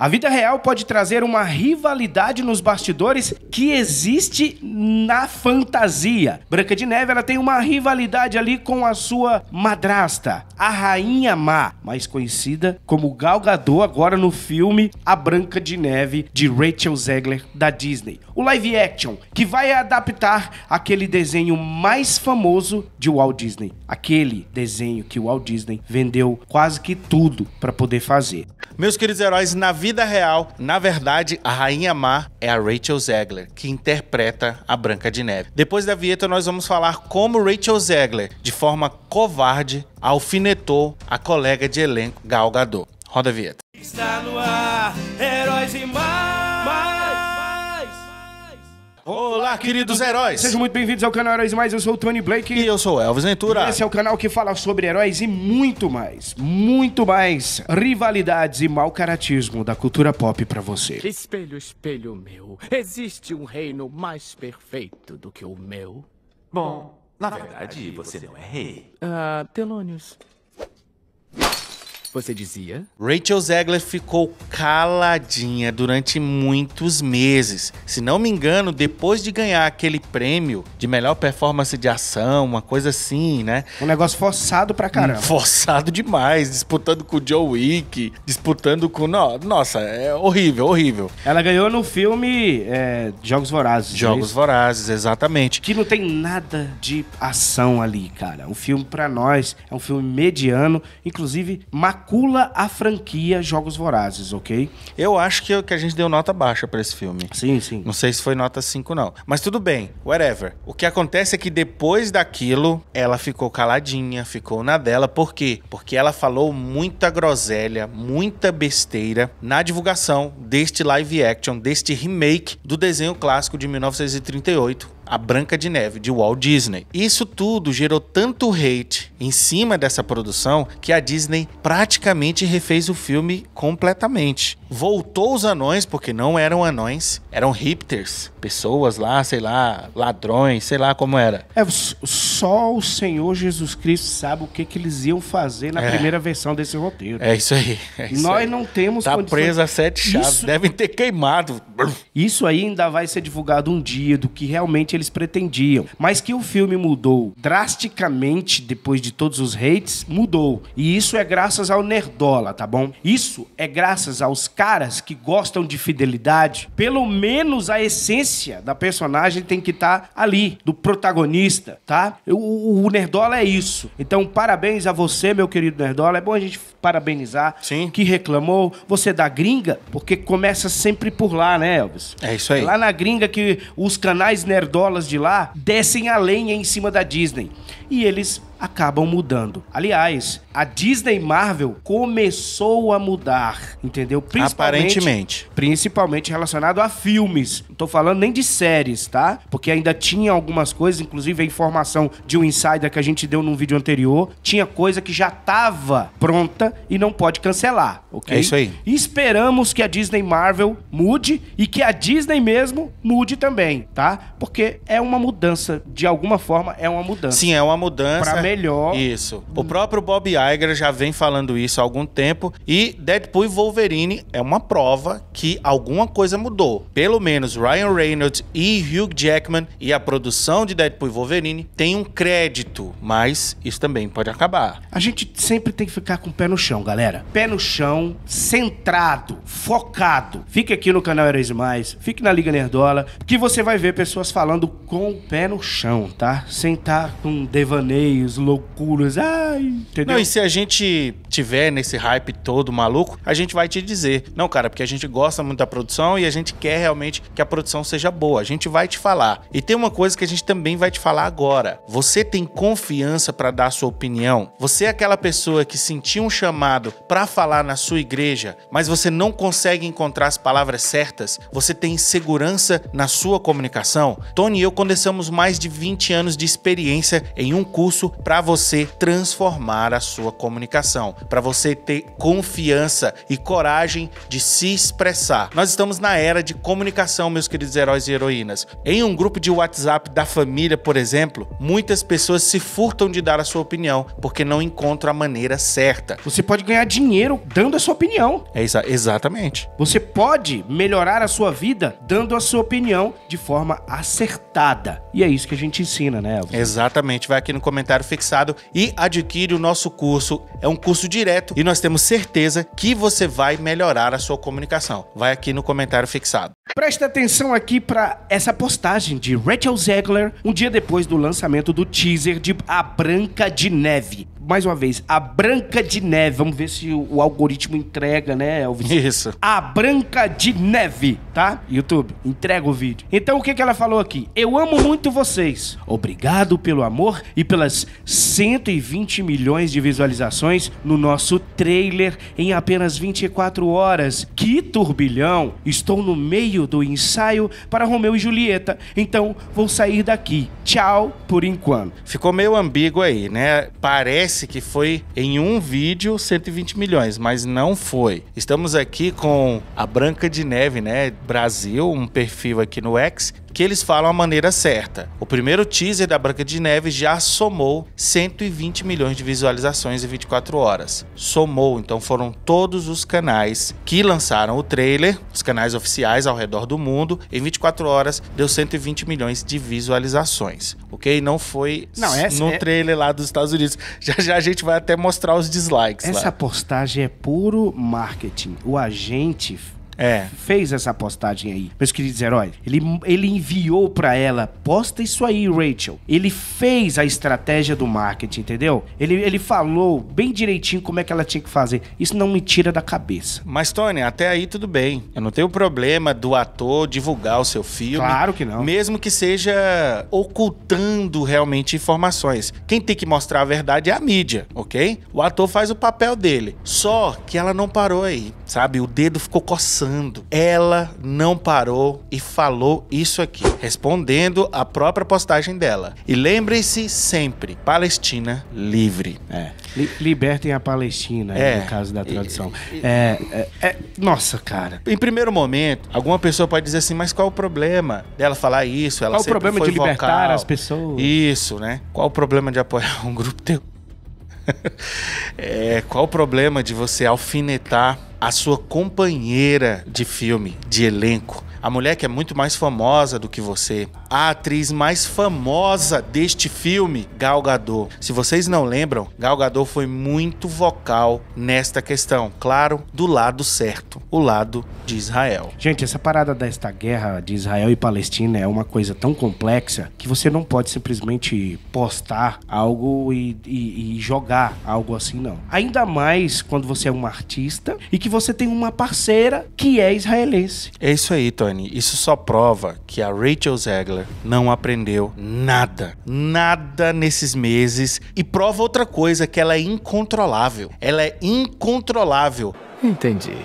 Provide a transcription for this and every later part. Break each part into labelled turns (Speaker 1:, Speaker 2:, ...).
Speaker 1: A vida real pode trazer uma rivalidade nos bastidores que existe na fantasia. Branca de Neve ela tem uma rivalidade ali com a sua madrasta, a Rainha Má, mais conhecida como Gal Gadot agora no filme A Branca de Neve de Rachel Zegler da Disney. O live action que vai adaptar aquele desenho mais famoso de Walt Disney, aquele desenho que Walt Disney vendeu quase que tudo para poder fazer. Meus queridos heróis, na vida
Speaker 2: vida real, na verdade, a Rainha Má é a Rachel Zegler, que interpreta a Branca de Neve. Depois da vinheta, nós vamos falar como Rachel Zegler, de forma covarde, alfinetou a colega de elenco Gal Gadot. Roda a vinheta. Está
Speaker 1: no ar, heróis Olá, queridos heróis! Sejam muito bem-vindos ao canal Heróis Mais, eu sou o Tony Blake. E eu sou o Elvis Ventura. E esse é o canal que fala sobre heróis e muito mais, muito mais rivalidades e mal caratismo da cultura pop pra você. Espelho, espelho meu, existe um reino mais perfeito do que o meu? Bom, na verdade, você não é rei. Ah, Telônios,
Speaker 2: você dizia? Rachel Zegler ficou caladinha durante muitos meses. Se não me engano, depois de ganhar aquele prêmio de melhor performance de ação, uma coisa assim, né? Um negócio forçado pra caramba. Forçado demais, disputando com o Joe Wick, disputando com. Nossa, é horrível, horrível.
Speaker 1: Ela ganhou no filme é, Jogos Vorazes. É Jogos é Vorazes, exatamente. Que não tem nada de ação ali, cara. O filme, para nós, é um filme mediano, inclusive macaco macula a franquia Jogos Vorazes, ok?
Speaker 2: Eu acho que, que a gente deu nota baixa para esse filme. Sim, sim. Não sei se foi nota 5, não. Mas tudo bem, whatever. O que acontece é que depois daquilo, ela ficou caladinha, ficou na dela. Por quê? Porque ela falou muita groselha, muita besteira na divulgação deste live action, deste remake do desenho clássico de 1938, a Branca de Neve de Walt Disney. Isso tudo gerou tanto hate em cima dessa produção que a Disney praticamente refez o filme completamente voltou os anões, porque não eram anões, eram ripters pessoas lá, sei lá, ladrões, sei lá como era.
Speaker 1: É, só o Senhor Jesus Cristo sabe o que, que eles iam fazer na é. primeira versão desse roteiro. É isso aí. É isso Nós aí. não temos. Tá condições... presa a sete chaves, isso... devem ter queimado. Isso aí ainda vai ser divulgado um dia do que realmente eles pretendiam. Mas que o filme mudou drasticamente depois de todos os hates, mudou. E isso é graças ao Nerdola, tá bom? Isso é graças aos caras que gostam de fidelidade, pelo menos a essência da personagem tem que estar tá ali, do protagonista, tá? O, o, Nerdola é isso. Então, parabéns a você, meu querido Nerdola. É bom a gente parabenizar Sim. que reclamou. Você é da gringa, porque começa sempre por lá, né, Elvis? É isso aí. lá na gringa que os canais nerdolas de lá descem a lenha em cima da Disney. E eles acabam mudando. Aliás, a Disney Marvel começou a mudar, entendeu? Aparentemente. Principalmente relacionado a filmes. Não tô falando nem de séries, tá? Porque ainda tinha algumas coisas, inclusive a informação de um insider que a gente deu num vídeo anterior, tinha coisa que já tava pronta e não pode cancelar, ok? É isso aí. esperamos que a Disney Marvel mude e que a Disney mesmo mude também, tá? Porque é uma mudança, de alguma forma é uma mudança. Sim, é uma mudança melhor.
Speaker 2: Isso. O próprio Bob Iger já vem falando isso há algum tempo e Deadpool e Wolverine é uma prova que alguma coisa mudou. Pelo menos Ryan Reynolds e Hugh Jackman e a produção de Deadpool e Wolverine tem um crédito, mas isso também pode acabar.
Speaker 1: A gente sempre tem que ficar com o pé no chão, galera. Pé no chão, centrado, focado. Fique aqui no canal Heróis Mais, fique na Liga Nerdola, que você vai ver pessoas falando com o pé no chão, tá? Sem estar tá com devaneios loucuras. Ai, entendeu? Não, e se
Speaker 2: a gente tiver nesse hype todo maluco, a gente vai te dizer. Não, cara, porque a gente gosta muito da produção e a gente quer realmente que a produção seja boa. A gente vai te falar. E tem uma coisa que a gente também vai te falar agora. Você tem confiança para dar a sua opinião? Você é aquela pessoa que sentiu um chamado para falar na sua igreja, mas você não consegue encontrar as palavras certas? Você tem segurança na sua comunicação? Tony e eu condensamos mais de 20 anos de experiência em um curso para você transformar a sua comunicação, para você ter confiança e coragem de se expressar. Nós estamos na era de comunicação, meus queridos heróis e heroínas. Em um grupo de WhatsApp da família, por exemplo, muitas pessoas se furtam de dar a sua opinião porque não encontram
Speaker 1: a maneira certa. Você pode ganhar dinheiro dando a sua opinião. É isso, exatamente. Você pode melhorar a sua vida dando a sua opinião de forma acertada. E é isso que a gente ensina, né, Elvis? Exatamente. Vai aqui no comentário, Fixado e adquire o nosso
Speaker 2: curso. É um curso direto e nós temos certeza que você vai melhorar a sua comunicação. Vai aqui no comentário fixado.
Speaker 1: Presta atenção aqui para essa postagem de Rachel Zegler um dia depois do lançamento do teaser de A Branca de Neve mais uma vez, a Branca de Neve. Vamos ver se o, o algoritmo entrega, né, Elvis? Isso. A Branca de Neve, tá? YouTube, entrega o vídeo. Então, o que, que ela falou aqui? Eu amo muito vocês. Obrigado pelo amor e pelas 120 milhões de visualizações no nosso trailer em apenas 24 horas. Que turbilhão! Estou no meio do ensaio para Romeu e Julieta, então vou sair daqui. Tchau por enquanto. Ficou meio ambíguo aí,
Speaker 2: né? Parece
Speaker 1: parece que foi
Speaker 2: em um vídeo 120 milhões, mas não foi. Estamos aqui com a Branca de Neve, né? Brasil, um perfil aqui no X, que eles falam a maneira certa. O primeiro teaser da Branca de Neve já somou 120 milhões de visualizações em 24 horas. Somou, então foram todos os canais que lançaram o trailer, os canais oficiais ao redor do mundo, em 24 horas deu 120 milhões de visualizações, ok? Não foi Não, essa é assim, no é... trailer lá dos Estados Unidos. Já já a gente vai até mostrar os dislikes Essa lá.
Speaker 1: postagem é puro marketing. O agente é. fez essa postagem aí, meus queridos heróis. Ele, ele enviou para ela, posta isso aí, Rachel. Ele fez a estratégia do marketing, entendeu? Ele, ele falou bem direitinho como é que ela tinha que fazer. Isso não me tira da cabeça.
Speaker 2: Mas, Tony, até aí tudo bem. Eu não tenho problema do ator divulgar o seu filme. Claro que não. Mesmo que seja ocultando realmente informações. Quem tem que mostrar a verdade é a mídia, ok? O ator faz o papel dele. Só que ela não parou aí, sabe? O dedo ficou coçando ela não parou e falou isso aqui, respondendo a própria postagem dela.
Speaker 1: E lembrem-se sempre: Palestina
Speaker 2: livre. É.
Speaker 1: Li libertem a Palestina, é. no caso da tradução. É, é, é, nossa, cara.
Speaker 2: Em primeiro momento, alguma pessoa pode dizer assim, mas qual o problema dela falar isso? Ela qual o problema de libertar as pessoas? Isso, né? Qual o problema de apoiar um grupo teu? é, qual o problema de você alfinetar a sua companheira de filme, de elenco, a mulher que é muito mais famosa do que você, a atriz mais famosa deste filme, Gal Gadot. Se vocês não lembram, Gal Gadot foi muito vocal nesta questão, claro, do lado certo, o lado
Speaker 1: de Israel. Gente, essa parada desta guerra de Israel e Palestina é uma coisa tão complexa que você não pode simplesmente postar algo e, e, e jogar algo assim, não. Ainda mais quando você é um artista e que você tem uma parceira que é israelense.
Speaker 2: É isso aí, Tony isso só prova que a Rachel Zegler não aprendeu nada, nada nesses meses e prova outra coisa que ela é incontrolável. Ela é incontrolável. Entendi.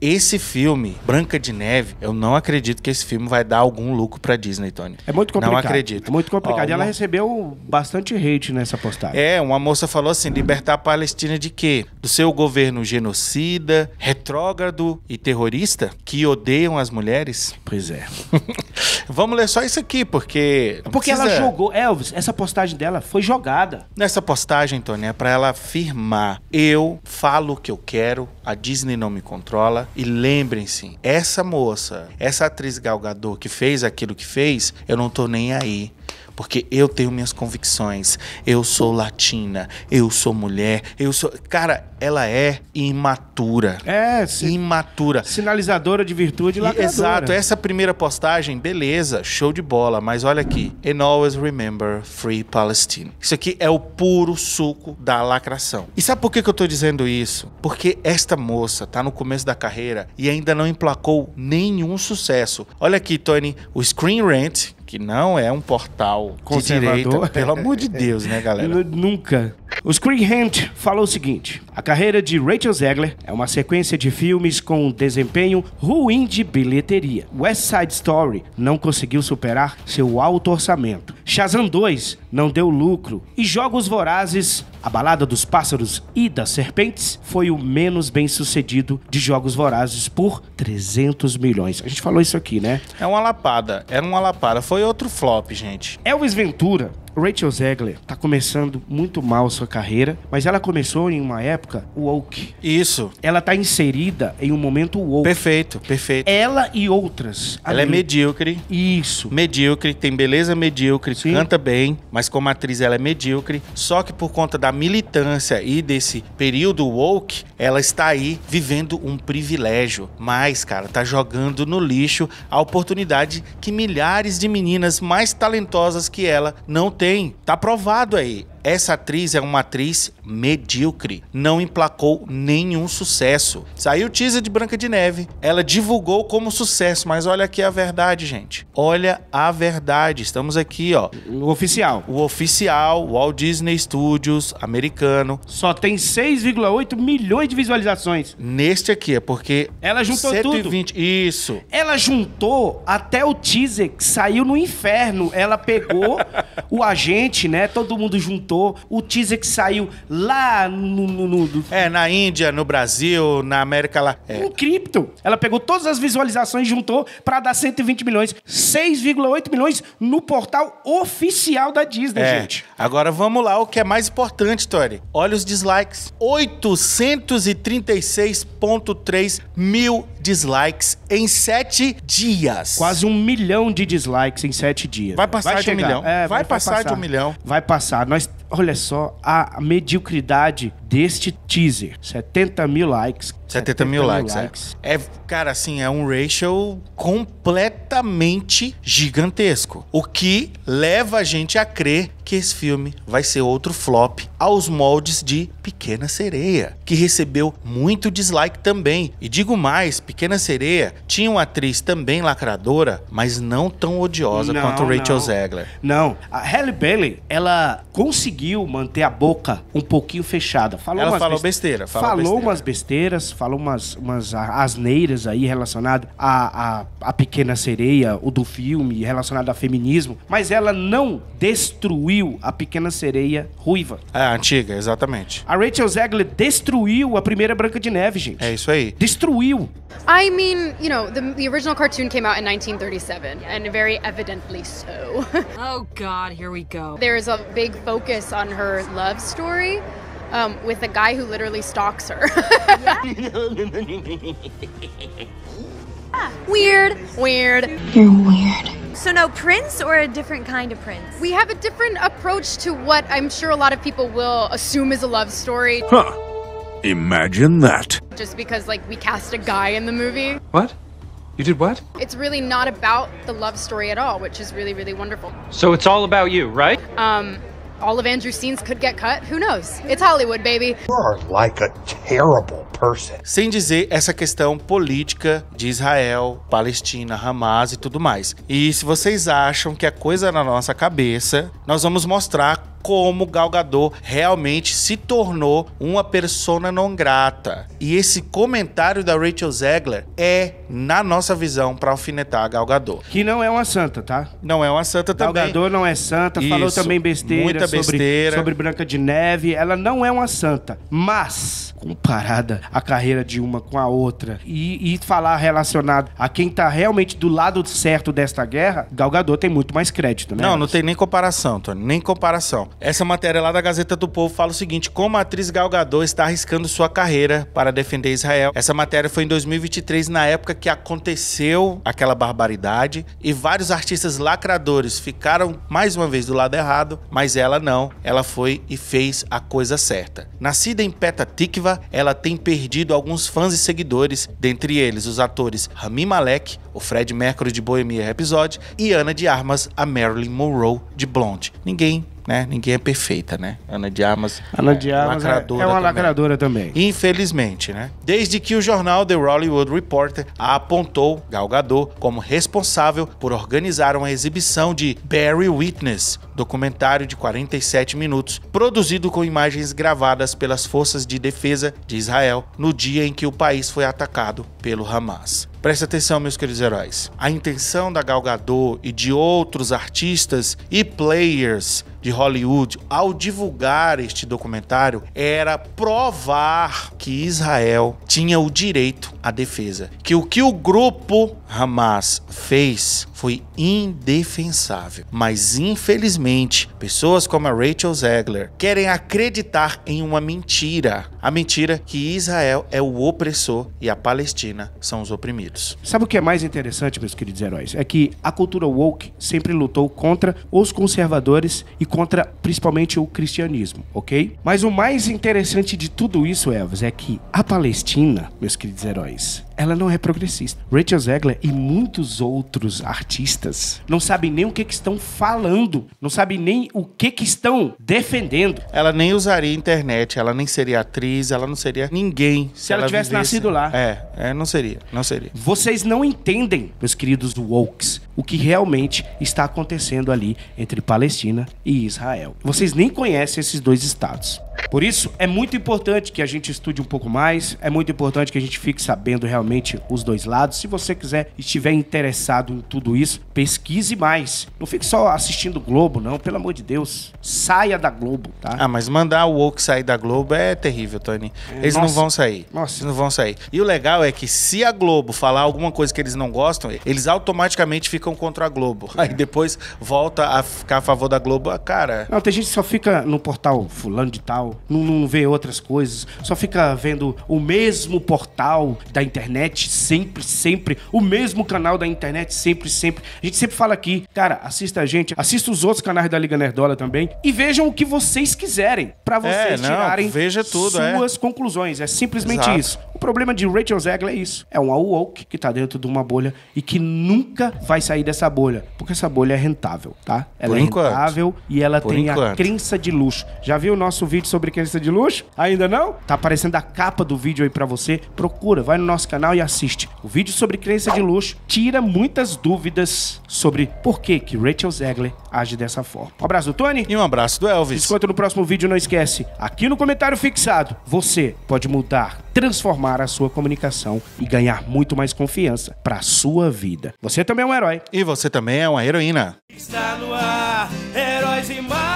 Speaker 2: Esse filme, Branca de Neve, eu não acredito que esse filme vai dar algum lucro pra Disney, Tony. É muito complicado. Não acredito. É muito complicado. Ó, e ela uma...
Speaker 1: recebeu bastante hate nessa postagem.
Speaker 2: É, uma moça falou assim: libertar a Palestina de quê? Do seu governo genocida, retrógrado e terrorista que odeiam as mulheres? Pois é. Vamos ler só isso aqui, porque. É porque precisa... ela jogou.
Speaker 1: Elvis, essa postagem dela foi jogada.
Speaker 2: Nessa postagem, Tony, é pra ela afirmar: eu falo o que eu quero, a Disney não me controla e lembrem-se, essa moça, essa atriz Galgador que fez aquilo que fez, eu não tô nem aí porque eu tenho minhas convicções. Eu sou latina, eu sou mulher, eu sou. Cara, ela é imatura. É, sim. Imatura. Sinalizadora
Speaker 1: de virtude e Exato. Essa
Speaker 2: primeira postagem, beleza, show de bola. Mas olha aqui. And always remember free Palestine. Isso aqui é o puro suco da lacração. E sabe por que, que eu tô dizendo isso? Porque esta moça tá no começo da carreira e ainda não emplacou nenhum sucesso. Olha aqui, Tony, o Screen Rant, que não é um portal
Speaker 1: de direita, pelo amor de Deus, né, galera? Nunca. O Screen Hand falou o seguinte: a carreira de Rachel Zegler é uma sequência de filmes com um desempenho ruim de bilheteria. West Side Story não conseguiu superar seu alto orçamento. Shazam 2 não deu lucro e Jogos Vorazes, A Balada dos Pássaros e das Serpentes foi o menos bem sucedido de Jogos Vorazes por 300 milhões. A gente falou isso aqui, né?
Speaker 2: É uma lapada, era uma lapada, foi outro flop, gente.
Speaker 1: Elvis Ventura Rachel Zegler está começando muito mal sua carreira, mas ela começou em uma época woke. Isso. Ela está inserida em um momento woke. Perfeito, perfeito. Ela e outras. Ela é ali. é
Speaker 2: medíocre. Isso. Medíocre, tem beleza medíocre, Sim. canta bem, mas como atriz ela é medíocre. Só que por conta da militância e desse período woke, ela está aí vivendo um privilégio. Mas, cara, tá jogando no lixo a oportunidade que milhares de meninas mais talentosas que ela não tem. Tá provado aí essa atriz é uma atriz medíocre, não emplacou nenhum sucesso. Saiu o teaser de Branca de Neve, ela divulgou como sucesso, mas olha aqui a verdade, gente. Olha a verdade, estamos aqui, ó. O oficial. O oficial, Walt Disney Studios, americano. Só tem
Speaker 1: 6,8 milhões de visualizações. Neste aqui, é porque... Ela juntou 120, tudo. Isso. Ela juntou até o teaser que saiu no inferno. Ela pegou o agente, né, todo mundo juntou o teaser que saiu lá no. no, no... É, na Índia, no Brasil, na América lá. É. Um cripto. Ela pegou todas as visualizações e juntou para dar 120 milhões. 6,8 milhões no portal oficial da Disney, é. gente.
Speaker 2: Agora vamos lá, o que é mais importante, Tori. Olha os dislikes: 836,3 mil dislikes
Speaker 1: em sete dias. Quase um milhão de dislikes em sete dias. Vai passar vai de chegar. um milhão. É, vai, vai, passar, passar de um milhão. Vai passar. Nós Olha só a mediocridade deste teaser. 70 mil likes. 70, 70 mil, mil likes, é. likes.
Speaker 2: É. é. Cara, assim, é um ratio completamente gigantesco. O que leva a gente a crer que esse filme vai ser outro flop aos moldes de Pequena Sereia, que recebeu muito dislike também. E digo mais, Pequena Sereia tinha uma atriz também lacradora, mas não tão odiosa não, quanto Rachel não. Zegler. Não,
Speaker 1: a Halle Bailey, ela conseguiu conseguiu manter a boca um pouquinho fechada. Falou Ela umas falou besteira. falou, falou besteira. umas besteiras, falou umas, umas asneiras aí relacionadas à, à, à pequena sereia, o do filme, relacionado a feminismo, mas ela não destruiu a pequena sereia ruiva. É, a antiga, exatamente. A Rachel Zegler destruiu a primeira Branca de Neve, gente. É isso aí. Destruiu. I mean, you know, the, the original cartoon came out in 1937, and very evidently so. oh,
Speaker 2: God, here we go.
Speaker 1: There's a big focus on her love story. Um, with a guy who literally stalks her. weird, weird. You're weird. So no prince or a different kind of prince? We have a different approach to what I'm sure a lot of people will assume is a love story. Huh. Imagine that. Just because, like, we cast a guy in the movie. What? You did what? It's really not about the love story at all, which is really, really wonderful. So it's all about you, right? Um, all of Andrew's scenes could get cut. Who knows? It's Hollywood, baby. You
Speaker 2: are like a terrible person. Sem dizer essa questão política de Israel, Palestina, Hamas e tudo mais. E se vocês acham que a coisa é na nossa cabeça, nós vamos mostrar como Galgador realmente se tornou uma persona não grata. E esse comentário da Rachel Zegler é, na nossa visão, para alfinetar a Galgador.
Speaker 1: Que não é uma santa, tá? Não é uma santa Gal também. Galgador não é santa, Isso, falou também besteira, muita besteira. Sobre, sobre Branca de Neve. Ela não é uma santa, mas comparada a carreira de uma com a outra e, e falar relacionado a quem tá realmente do lado certo desta guerra, Galgador tem muito mais crédito, né? Não, não tem nem
Speaker 2: comparação,
Speaker 1: Tony, nem comparação.
Speaker 2: Essa matéria lá da Gazeta do Povo fala o seguinte: como a atriz Gal Gadot está arriscando sua carreira para defender Israel. Essa matéria foi em 2023, na época que aconteceu aquela barbaridade, e vários artistas lacradores ficaram mais uma vez do lado errado, mas ela não. Ela foi e fez a coisa certa. Nascida em Peta Tikva, ela tem perdido alguns fãs e seguidores, dentre eles os atores Rami Malek, o Fred Mercury de Bohemia Episódio e Ana de Armas, a Marilyn Monroe de Blonde. Ninguém né? Ninguém é perfeita, né? Ana de Armas, Ana é de Armas é, lacradora é, uma também. lacradora também. Infelizmente, né? Desde que o jornal The Hollywood Reporter apontou galgador como responsável por organizar uma exibição de Barry Witness, documentário de 47 minutos, produzido com imagens gravadas pelas forças de defesa de Israel no dia em que o país foi atacado pelo Hamas. Preste atenção, meus queridos heróis. A intenção da galgador e de outros artistas e players de Hollywood, ao divulgar este documentário, era provar que Israel tinha o direito a defesa, que o que o grupo Hamas fez foi indefensável. Mas infelizmente, pessoas como a Rachel Zegler querem acreditar em uma mentira, a mentira que Israel é o opressor e a Palestina são os oprimidos.
Speaker 1: Sabe o que é mais interessante, meus queridos heróis? É que a cultura woke sempre lutou contra os conservadores e contra principalmente o cristianismo, ok? Mas o mais interessante de tudo isso, Elvis, é que a Palestina, meus queridos heróis voice. ela não é progressista. Rachel Zegler e muitos outros artistas não sabem nem o que, que estão falando,
Speaker 2: não sabem nem o que, que estão defendendo. Ela nem usaria internet, ela nem seria atriz, ela não seria ninguém. Se, se ela, ela, tivesse vivesse. nascido lá.
Speaker 1: É, é, não seria, não seria. Vocês não entendem, meus queridos wokes, o que realmente está acontecendo ali entre Palestina e Israel. Vocês nem conhecem esses dois estados. Por isso, é muito importante que a gente estude um pouco mais, é muito importante que a gente fique sabendo realmente realmente os dois lados. Se você quiser e estiver interessado em tudo isso, pesquise mais. Não fique só assistindo Globo, não, pelo amor de Deus. Saia da Globo, tá? Ah, mas mandar o woke sair da Globo é terrível,
Speaker 2: Tony. Eles Nossa. não vão sair. Nossa. Eles não vão sair. E o legal é que se a Globo falar alguma coisa que eles não gostam, eles automaticamente ficam contra a Globo. É. Aí depois volta a ficar a favor da Globo, ah, cara.
Speaker 1: Não, tem gente que só fica no portal fulano de tal, não, não vê outras coisas, só fica vendo o mesmo portal da internet internet sempre, sempre. O mesmo canal da internet sempre, sempre. A gente sempre fala aqui, cara, assista a gente, assista os outros canais da Liga Nerdola também e vejam o que vocês quiserem para vocês é, não, tirarem é. suas é. conclusões. É simplesmente Exato. isso problema de Rachel Zegler é isso. É um woke que tá dentro de uma bolha e que nunca vai sair dessa bolha. Porque essa bolha é rentável, tá? Ela Por é enquanto. rentável e ela Por tem enquanto. a crença de luxo. Já viu o nosso vídeo sobre crença de luxo? Ainda não? Tá aparecendo a capa do vídeo aí para você. Procura, vai no nosso canal e assiste. O vídeo sobre crença de luxo tira muitas dúvidas sobre por que que Rachel Zegler age dessa forma. Um abraço do Tony. E um abraço do Elvis. Escuta no próximo vídeo, não esquece. Aqui no comentário fixado, você pode mudar, transformar transformar a sua comunicação e ganhar muito mais confiança para a sua vida. Você também é um herói.
Speaker 2: E você também é uma heroína. Está no
Speaker 1: ar, heróis e mar...